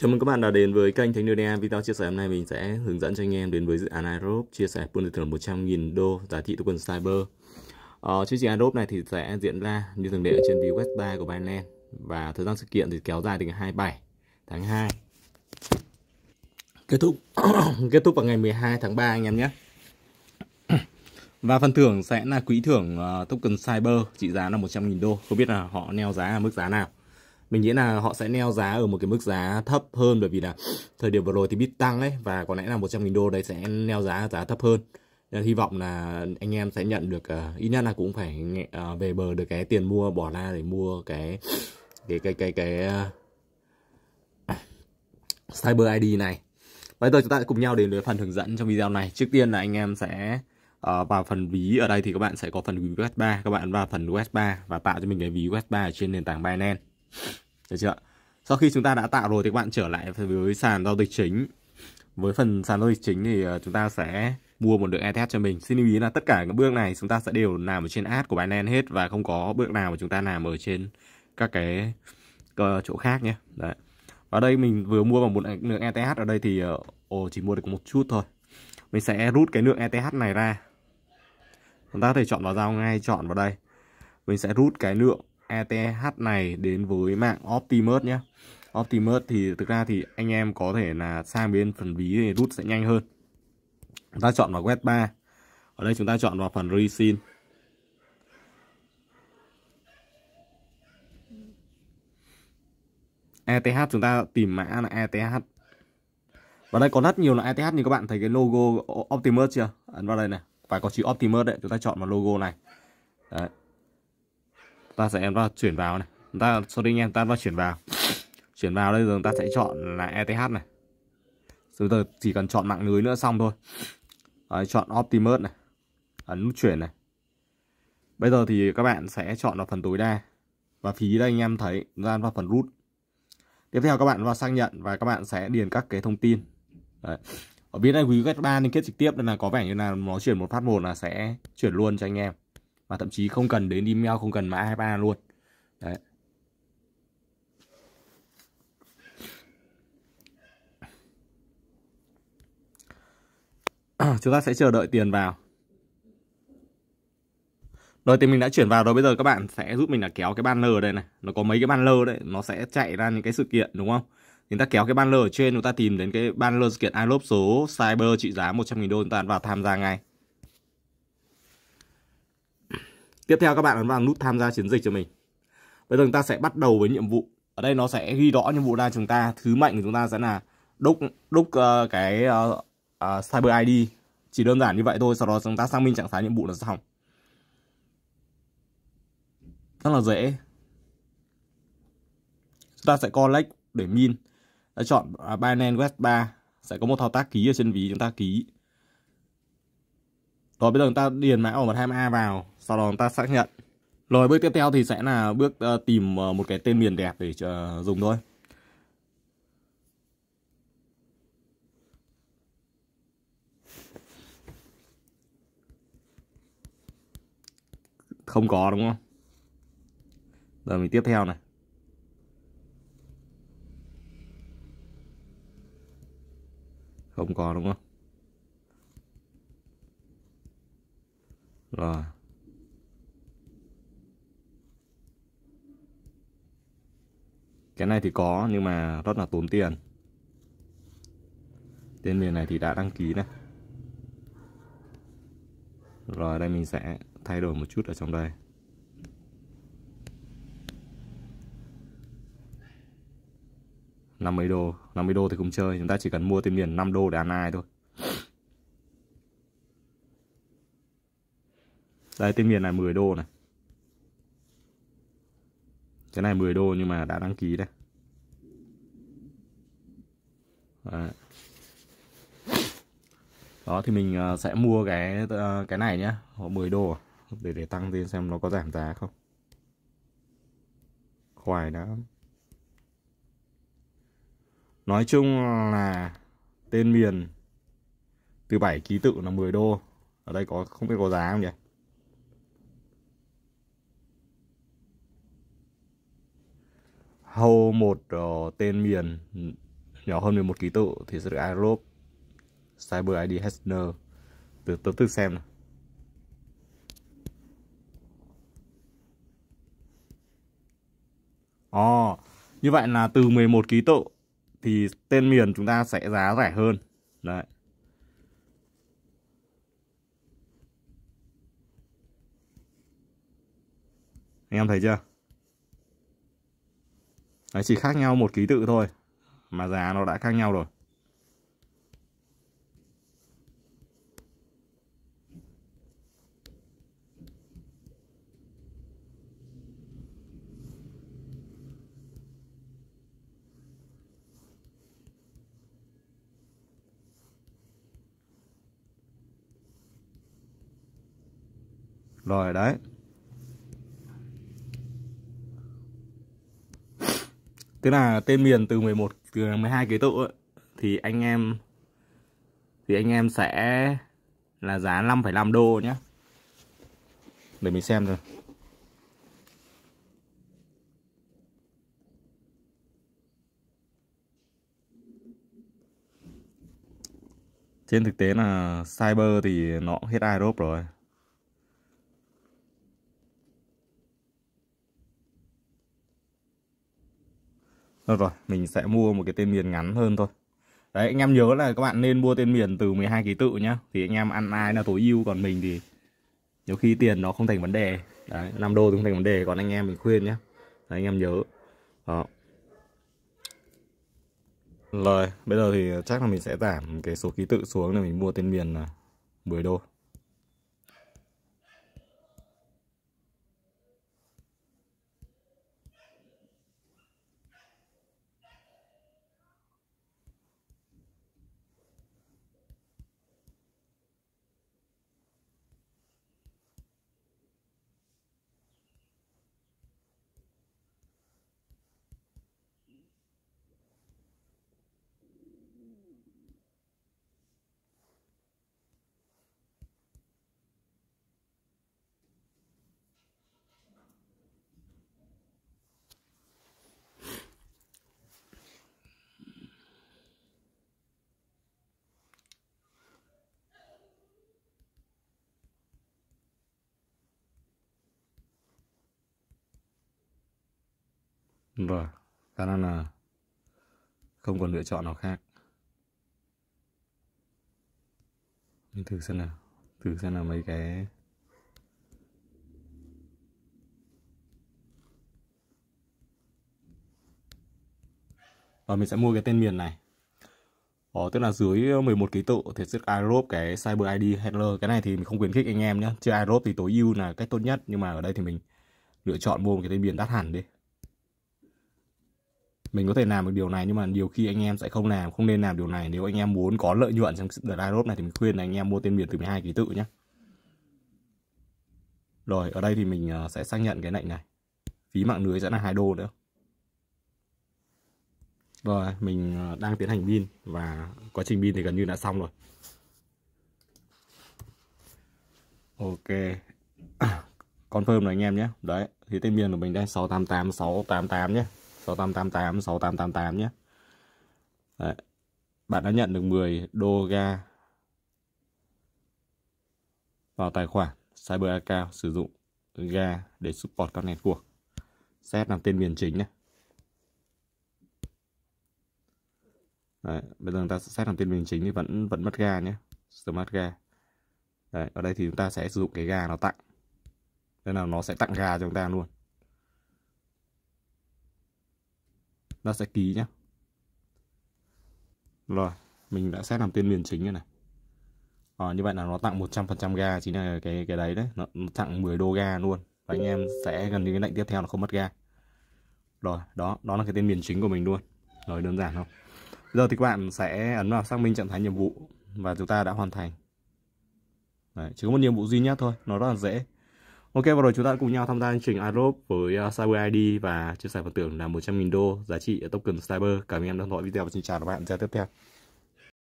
Chào mừng các bạn đã đến với kênh Thánh Đưa Đen. Video chia sẻ hôm nay mình sẽ hướng dẫn cho anh em đến với dự án iRope chia sẻ pool thưởng 100.000 đô giá trị token Cyber. Ờ, chương trình iRope này thì sẽ diễn ra như thường lệ ở trên view web3 của Binance và thời gian sự kiện thì kéo dài từ ngày 27 tháng 2. Kết thúc kết thúc vào ngày 12 tháng 3 anh em nhé. Và phần thưởng sẽ là quỹ thưởng ờ, token Cyber trị giá là 100.000 đô. Không biết là họ neo giá ở mức giá nào mình nghĩ là họ sẽ neo giá ở một cái mức giá thấp hơn bởi vì là thời điểm vừa rồi thì bit tăng ấy và có lẽ là 100 nghìn đô đấy sẽ neo giá giá thấp hơn nên hy vọng là anh em sẽ nhận được uh, ít nhất là cũng phải uh, về bờ được cái tiền mua bỏ ra để mua cái cái cái cái cái uh, cyber ID này bây giờ chúng ta sẽ cùng nhau đến với phần hướng dẫn trong video này trước tiên là anh em sẽ uh, vào phần ví ở đây thì các bạn sẽ có phần ví web 3 các bạn vào phần web 3 và tạo cho mình cái ví web 3 ở trên nền tảng Binance được chưa? Sau khi chúng ta đã tạo rồi thì các bạn trở lại với sàn giao dịch chính. Với phần sàn giao dịch chính thì ờ, chúng ta sẽ mua một lượng ETH cho mình. Xin lưu ý là tất cả các bước này chúng ta sẽ đều làm ở trên ad của Binance hết và không có bước nào mà chúng ta làm ở trên các cái ờ, chỗ khác nhé. Đấy. Ở đây mình vừa mua vào một lượng ETH ở đây thì ờ, ồ chỉ mua được một chút thôi. Mình sẽ rút cái lượng ETH này ra. Chúng ta có thể chọn vào giao ngay, chọn vào đây. Mình sẽ rút cái lượng ETH này đến với mạng Optimus nhé Optimus thì thực ra thì anh em có thể là sang bên phần ví thì rút sẽ nhanh hơn chúng ta chọn vào web 3 ở đây chúng ta chọn vào phần resin ETH chúng ta tìm mã là ETH và đây có rất nhiều là ETH như các bạn thấy cái logo Optimus chưa ấn vào đây này Phải có chữ Optimus đấy chúng ta chọn vào logo này đấy ta sẽ em ta chuyển vào này chúng ta anh em ta vào chuyển vào chuyển vào đây rồi ta sẽ chọn là ETH này rồi giờ chỉ cần chọn mạng lưới nữa xong thôi Đấy, chọn Optimus này ấn nút chuyển này bây giờ thì các bạn sẽ chọn vào phần tối đa và phí đây anh em thấy ra vào phần root tiếp theo các bạn vào xác nhận và các bạn sẽ điền các cái thông tin Đấy. ở bên đây quý các bạn liên kết trực tiếp nên là có vẻ như là nó chuyển một phát một là sẽ chuyển luôn cho anh em và thậm chí không cần đến email không cần mã 23 luôn đấy chúng ta sẽ chờ đợi tiền vào rồi thì mình đã chuyển vào rồi bây giờ các bạn sẽ giúp mình là kéo cái banner đây này nó có mấy cái banner đấy nó sẽ chạy ra những cái sự kiện đúng không chúng ta kéo cái banner ở trên chúng ta tìm đến cái banner sự kiện I số cyber trị giá 100.000 đô chúng ta vào tham gia ngay Tiếp theo các bạn ấn vào nút tham gia chiến dịch cho mình. Bây giờ chúng ta sẽ bắt đầu với nhiệm vụ. Ở đây nó sẽ ghi rõ nhiệm vụ ra chúng ta. Thứ mạnh của chúng ta sẽ là đúc đúc uh, cái uh, uh, cyber ID chỉ đơn giản như vậy thôi. Sau đó chúng ta xác minh trạng thái nhiệm vụ là xong. Rất là dễ. Chúng ta sẽ collect để min. Đã chọn à, Binance Web 3 sẽ có một thao tác ký ở trên ví chúng ta ký rồi bây giờ chúng ta điền mã OM2A vào, sau đó chúng ta xác nhận. Rồi bước tiếp theo thì sẽ là bước ờ, tìm ờ, một cái tên miền đẹp để ờ, dùng thôi. Không có đúng không? Giờ mình tiếp theo này. Không có đúng không? rồi cái này thì có nhưng mà rất là tốn tiền tên miền này thì đã đăng ký này rồi đây mình sẽ thay đổi một chút ở trong đây năm mươi đô năm mươi đô thì không chơi chúng ta chỉ cần mua tên miền 5 đô để ăn ai thôi Đây tên miền này 10 đô này Cái này 10 đô nhưng mà đã đăng ký đây Đó thì mình ờ, sẽ mua cái ờ, cái này nhá, họ 10 đô à? để để tăng lên xem nó có giảm giá không. Khoai đã. Nói chung là tên miền từ 7 ký tự là 10 đô. Ở đây có không biết có giá không nhỉ? hầu một uh, tên miền nhỏ hơn 11 ký tự thì sẽ được envelope cyber id header từ từ từ xem này. Oh, ờ, như vậy là từ 11 ký tự thì tên miền chúng ta sẽ giá rẻ hơn. Đấy. Anh em thấy chưa? Đấy, chỉ khác nhau một ký tự thôi mà giá nó đã khác nhau rồi rồi đấy tức là tên miền từ 11 từ 12 ký tự ấy, thì anh em thì anh em sẽ là giá 5,5 đô nhé để mình xem rồi trên thực tế là cyber thì nó cũng hết iRob rồi Được ờ, rồi, mình sẽ mua một cái tên miền ngắn hơn thôi. Đấy, anh em nhớ là các bạn nên mua tên miền từ 12 ký tự nhá. Thì anh em ăn ai là tối ưu, còn mình thì nhiều khi tiền nó không thành vấn đề. Đấy, 5 đô không thành vấn đề, còn anh em mình khuyên nhá. Đấy, anh em nhớ. Đó. Rồi, bây giờ thì chắc là mình sẽ giảm cái số ký tự xuống để mình mua tên miền là 10 đô. Vâng, khả năng là không còn lựa chọn nào khác. Mình thử xem nào, thử xem là mấy cái Và ờ, mình sẽ mua cái tên miền này. Ờ, tức là dưới 11 ờ, ký tự thì sẽ iRope cái Cyber ID Handler. Cái này thì mình không khuyến khích anh em nhé. Chơi iRope thì tối ưu là cách tốt nhất. Nhưng mà ở đây thì mình lựa chọn mua một cái tên miền đắt hẳn đi mình có thể làm được điều này nhưng mà nhiều khi anh em sẽ không làm không nên làm điều này nếu anh em muốn có lợi nhuận trong đợt iRob này thì mình khuyên là anh em mua tên miền từ 12 ký tự nhé rồi ở đây thì mình ờ, sẽ xác nhận cái lệnh này phí mạng lưới sẽ là hai đô nữa rồi mình ờ, đang tiến hành pin và quá trình pin thì gần như đã xong rồi ok confirm rồi anh em nhé đấy thì tên miền của mình đang tám tám nhé 6888 6888 nhé Đấy. bạn đã nhận được 10 đô ga vào tài khoản cyber account sử dụng ga để support các nền cuộc xét làm tên miền chính nhé. Đấy, bây giờ chúng ta sẽ xét làm tên miền chính thì vẫn vẫn mất ga nhé smart ga Đấy, ở đây thì chúng ta sẽ sử dụng cái ga nó tặng nên là nó sẽ tặng ga cho chúng ta luôn ta sẽ ký nhé rồi mình đã xét làm tên miền chính rồi này à, như vậy là nó tặng 100% ga chính là cái cái đấy đấy nó, nó tặng 10 đô ga luôn và anh em sẽ gần như cái lệnh tiếp theo là không mất ga rồi đó đó là cái tên miền chính của mình luôn rồi đơn giản không giờ thì các bạn sẽ ấn vào xác minh trạng thái nhiệm vụ và chúng ta đã hoàn thành đấy, chỉ có một nhiệm vụ duy nhất thôi nó rất là dễ Ok, và rồi chúng ta cùng nhau tham gia chương trình Arop với Cyber à, ID và chia sẻ phần thưởng là 100.000 đô giá trị token Cyber. Cảm ơn em đã theo dõi video và xin chào các bạn ra tiếp theo.